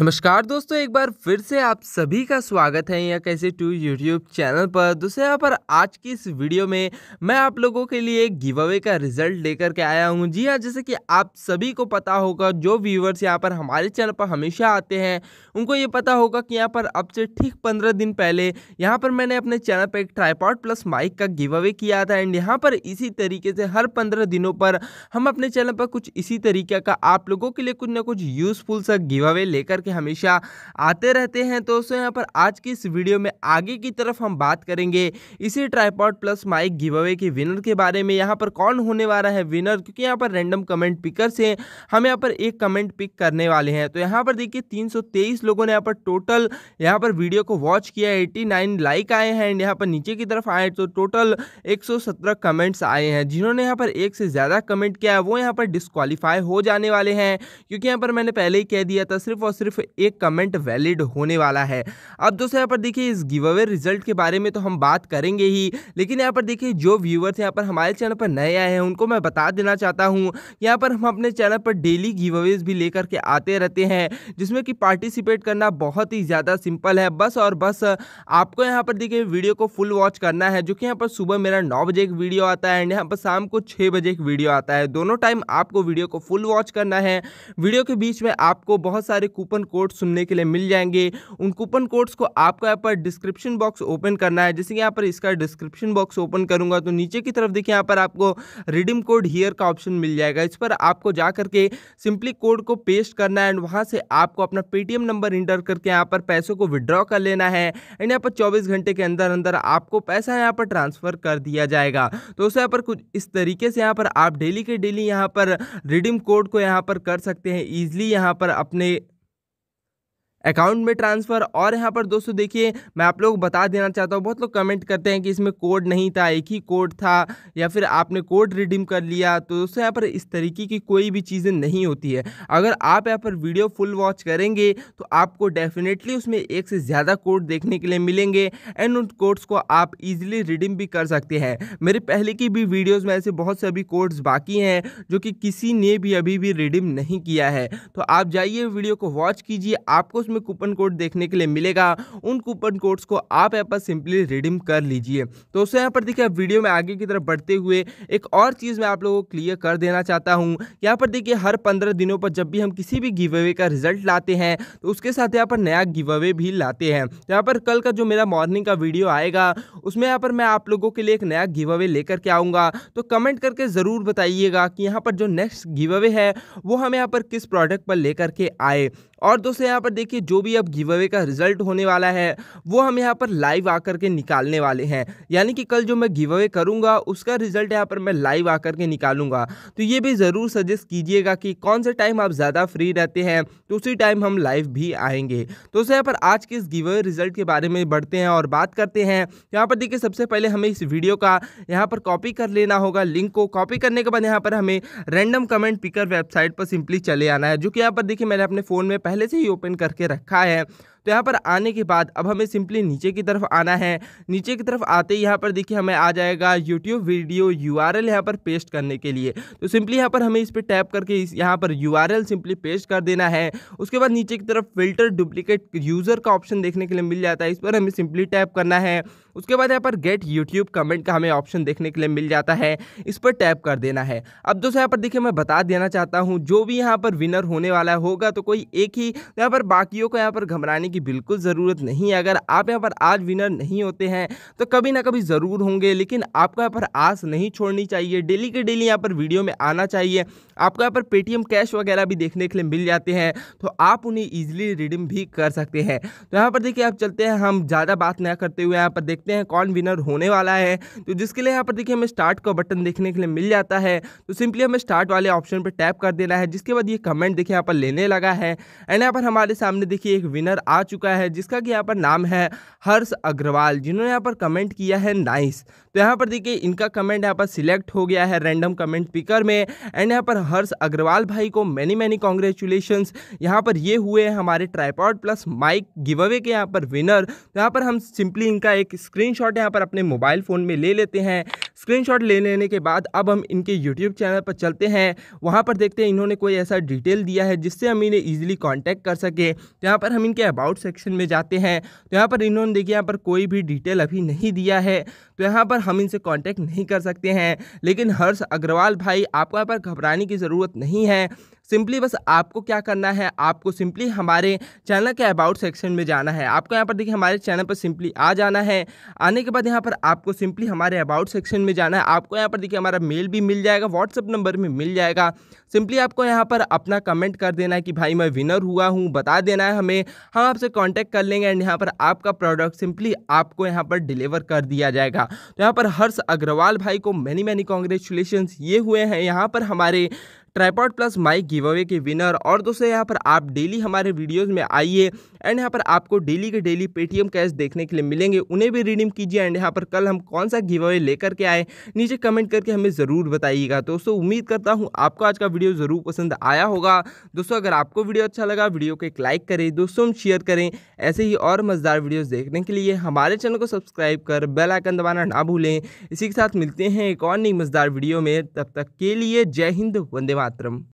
नमस्कार दोस्तों एक बार फिर से आप सभी का स्वागत है यहाँ कैसे टू यूट्यूब चैनल पर दोस्तों यहाँ पर आज की इस वीडियो में मैं आप लोगों के लिए गिव अवे का रिजल्ट लेकर के आया हूँ जी हाँ जैसे कि आप सभी को पता होगा जो व्यूवर्स यहाँ पर हमारे चैनल पर हमेशा आते हैं उनको ये पता होगा कि यहाँ पर अब से ठीक पंद्रह दिन पहले यहाँ पर मैंने अपने चैनल पर एक ट्राईपॉड प्लस माइक का गिव अवे किया था एंड यहाँ पर इसी तरीके से हर पंद्रह दिनों पर हम अपने चैनल पर कुछ इसी तरीके का आप लोगों के लिए कुछ ना कुछ यूज़फुल सा गिव अवे लेकर कि हमेशा आते रहते हैं दोस्तों यहाँ पर आज की इस वीडियो में आगे की तरफ हम बात करेंगे इसी tripod plus mic giveaway के विनर के बारे में यहाँ पर कौन होने वाला है विनर क्योंकि यहाँ पर रैंडम कमेंट पिकर से हम यहाँ पर एक कमेंट पिक करने वाले हैं तो यहाँ पर देखिए तीन लोगों ने यहाँ पर टोटल यहाँ पर वीडियो को वॉच किया 89 लाइक आए हैं एंड यहाँ पर नीचे की तरफ आए तो टोटल एक कमेंट्स आए हैं जिन्होंने यहाँ पर एक से ज़्यादा कमेंट किया है वो यहाँ पर डिस्कालीफाई हो जाने वाले हैं क्योंकि यहाँ पर मैंने पहले ही कह दिया था सिर्फ और सिर्फ सिर्फ एक कमेंट वैलिड होने वाला है अब दोस्तों यहाँ पर देखिए इस गिव अवे रिजल्ट के बारे में तो हम बात करेंगे ही लेकिन यहाँ पर देखिए जो व्यूवर्स यहाँ पर हमारे चैनल पर नए आए हैं उनको मैं बता देना चाहता हूँ यहाँ पर हम अपने चैनल पर डेली गिव अवेज भी लेकर के आते रहते हैं जिसमें कि पार्टिसिपेट करना बहुत ही ज़्यादा सिंपल है बस और बस आपको यहाँ पर देखिए वीडियो को फुल वॉच करना है जो कि यहाँ पर सुबह मेरा नौ बजे एक वीडियो आता है एंड यहाँ पर शाम को छः बजे एक वीडियो आता है दोनों टाइम आपको वीडियो को फुल वॉच करना है वीडियो के बीच में आपको बहुत सारे कूपन कूपन कोड सुनने के लिए मिल जाएंगे उन कूपन कोड्स को आपको यहाँ पर डिस्क्रिप्शन बॉक्स ओपन करना है जैसे कि यहाँ पर इसका डिस्क्रिप्शन बॉक्स ओपन करूंगा तो नीचे की तरफ देखिए यहाँ पर आपको रिडीम कोड हियर का ऑप्शन मिल जाएगा इस पर आपको जा करके सिंपली कोड को पेस्ट करना है एंड वहाँ से आपको अपना पेटीएम नंबर इंटर करके यहाँ पर पैसों को विड्रॉ कर लेना है एंड यहाँ पर चौबीस घंटे के अंदर अंदर आपको पैसा यहाँ पर ट्रांसफ़र कर दिया जाएगा तो उस पर कुछ इस तरीके से यहाँ पर आप डेली के डेली यहाँ पर रिडीम कोड को यहाँ पर कर सकते हैं ईजिली यहाँ पर अपने अकाउंट में ट्रांसफ़र और यहाँ पर दोस्तों देखिए मैं आप लोग बता देना चाहता हूँ बहुत लोग कमेंट करते हैं कि इसमें कोड नहीं था एक ही कोड था या फिर आपने कोड रिडीम कर लिया तो दोस्तों यहाँ पर इस तरीके की कोई भी चीज़ें नहीं होती है अगर आप यहाँ पर वीडियो फुल वॉच करेंगे तो आपको डेफिनेटली उसमें एक से ज़्यादा कोड देखने के लिए मिलेंगे एंड उन कोड्स को आप ईजिली रिडीम भी कर सकते हैं मेरे पहले की भी वीडियोज़ में ऐसे बहुत से अभी कोड्स बाकी हैं जो कि किसी ने भी अभी भी रिडीम नहीं किया है तो आप जाइए वीडियो को वॉच कीजिए आपको उसमें कूपन कोड देखने के लिए मिलेगा उन कूपन कोड्स को आप यहाँ पर सिंपली रिडीम कर लीजिए तो दोस्तों यहाँ पर देखिए वीडियो में आगे की तरफ बढ़ते हुए एक और चीज़ मैं आप लोगों को क्लियर कर देना चाहता हूँ यहाँ पर देखिए हर पंद्रह दिनों पर जब भी हम किसी भी गिव अवे का रिजल्ट लाते हैं तो उसके साथ यहाँ पर नया गिव अवे भी लाते हैं तो यहाँ पर कल का जो मेरा मॉर्निंग का वीडियो आएगा उसमें यहाँ पर मैं आप लोगों के लिए एक नया गिव अवे लेकर के आऊँगा तो कमेंट करके ज़रूर बताइएगा कि यहाँ पर जो नेक्स्ट गिव अवे है वो हम यहाँ पर किस प्रोडक्ट पर लेकर के आए और दोस्तों यहाँ पर देखिए जो भी अब गिव अवे का रिजल्ट होने वाला है वो हम यहाँ पर लाइव आकर के निकालने वाले हैं यानी कि कल जो मैं गिव अवे करूँगा उसका रिजल्ट यहाँ पर मैं लाइव आकर के निकालूंगा तो ये भी ज़रूर सजेस्ट कीजिएगा कि कौन से टाइम आप ज़्यादा फ्री रहते हैं तो उसी टाइम हम लाइव भी आएंगे तो दोस्तों यहाँ पर आज के इस गिव अवे रिजल्ट के बारे में बढ़ते हैं और बात करते हैं यहाँ पर देखिए सबसे पहले हमें इस वीडियो का यहाँ पर कॉपी कर लेना होगा लिंक को कॉपी करने के बाद यहाँ पर हमें रैंडम कमेंट पिकर वेबसाइट पर सिंपली चले आना है जो कि यहाँ पर देखिए मैंने अपने फ़ोन में पहले से ही ओपन करके रखा है तो यहाँ पर आने के बाद अब हमें सिंपली नीचे की तरफ आना है नीचे की तरफ आते ही यहाँ पर देखिए हमें आ जाएगा यूट्यूब वीडियो यू आर पर पेस्ट करने के लिए तो सिंपली यहाँ पर हमें इस पर टैप करके इस यहाँ पर यू सिंपली पेस्ट कर देना है उसके बाद नीचे की तरफ फिल्टर डुप्लीकेट यूज़र का ऑप्शन देखने के लिए मिल जाता है इस पर हमें सिंपली टैप करना है उसके बाद यहाँ पर गेट यूट्यूब कमेंट का हमें ऑप्शन देखने के लिए मिल जाता है इस पर टैप कर देना है अब दोस्तों यहाँ पर देखिए मैं बता देना चाहता हूँ जो भी यहाँ पर विनर होने वाला होगा तो कोई एक ही यहाँ पर बाकियों को यहाँ पर घबराने की की बिल्कुल ज़रूरत नहीं है अगर आप यहाँ पर आज विनर नहीं होते हैं तो कभी ना कभी ज़रूर होंगे लेकिन आपको यहाँ पर आस नहीं छोड़नी चाहिए डेली के डेली यहाँ पर वीडियो में आना चाहिए आपको यहाँ पर पेटीएम कैश वगैरह भी देखने के लिए मिल जाते हैं तो आप उन्हें ईजिली रिडीम भी कर सकते हैं तो यहाँ पर देखिए आप चलते हैं हम ज़्यादा बात ना करते हुए यहाँ पर देखते हैं कौन विनर होने वाला है तो जिसके लिए यहाँ पर देखिए हमें स्टार्ट का बटन देखने के लिए मिल जाता है तो सिंपली हमें स्टार्ट वाले ऑप्शन पर टैप कर देना है जिसके बाद ये कमेंट देखिए यहाँ पर लेने लगा है एंड यहाँ पर हमारे सामने देखिए एक विनर आ आ चुका है जिसका कि यहाँ पर नाम है हर्ष अग्रवाल जिन्होंने यहाँ पर कमेंट किया है नाइस तो यहाँ पर देखिए इनका कमेंट यहाँ पर सिलेक्ट हो गया है रैंडम कमेंट पिकर में एंड यहाँ पर हर्ष अग्रवाल भाई को मैनी मैनी कॉन्ग्रेचुलेशन यहाँ पर ये हुए हैं हमारे tripod plus mic giveaway के यहाँ पर विनर तो यहाँ पर हम सिंपली इनका एक स्क्रीन शॉट पर अपने मोबाइल फ़ोन में ले लेते हैं स्क्रीनशॉट ले लेने के बाद अब हम इनके यूट्यूब चैनल पर चलते हैं वहाँ पर देखते हैं इन्होंने कोई ऐसा डिटेल दिया है जिससे हम इन्हें ईजिली कॉन्टैक्ट कर सके तो यहाँ पर हम इनके अबाउट सेक्शन में जाते हैं तो यहाँ पर इन्होंने देखिए यहाँ पर कोई भी डिटेल अभी नहीं दिया है तो यहाँ पर हम इनसे कॉन्टैक्ट नहीं कर सकते हैं लेकिन हर्ष अग्रवाल भाई आपको यहाँ पर घबराने की ज़रूरत नहीं है सिंपली बस आपको क्या करना है आपको सिंपली हमारे चैनल के अबाउट सेक्शन में जाना है आपको यहाँ पर देखिए हमारे चैनल पर सिंपली आ जाना है आने के बाद यहाँ पर आपको सिंपली हमारे अबाउट सेक्शन में जाना है आपको यहाँ पर देखिए हमारा मेल भी मिल जाएगा व्हाट्सअप नंबर में मिल जाएगा सिंपली आपको यहाँ पर अपना कमेंट कर देना है कि भाई मैं विनर हुआ हूँ बता देना है हमें हम आपसे कॉन्टैक्ट कर लेंगे एंड यहाँ पर आपका प्रोडक्ट सिंपली आपको यहाँ पर डिलीवर कर दिया जाएगा तो यहाँ पर हर्ष अग्रवाल भाई को मैनी मैनी कॉन्ग्रेचुलेशन ये हुए हैं यहाँ पर हमारे tripod plus mic giveaway के विनर और दोस्तों यहाँ पर आप डेली हमारे वीडियोज़ में आइए एंड यहाँ पर आपको डेली के डेली पेटीएम कैश देखने के लिए मिलेंगे उन्हें भी रिडीम कीजिए एंड यहाँ पर कल हम कौन सा गिव अवे लेकर के आए नीचे कमेंट करके हमें ज़रूर बताइएगा दोस्तों उम्मीद करता हूँ आपको आज का वीडियो ज़रूर पसंद आया होगा दोस्तों अगर आपको वीडियो अच्छा लगा वीडियो को एक लाइक करें दोस्तों हम शेयर करें ऐसे ही और मज़ेदार वीडियोज़ देखने के लिए हमारे चैनल को सब्सक्राइब कर बेल आइकन दबाना ना भूलें इसी के साथ मिलते हैं एक और नई मज़ेदार वीडियो में तब तक के लिए जय हिंद वंदे मातरम పాత్రం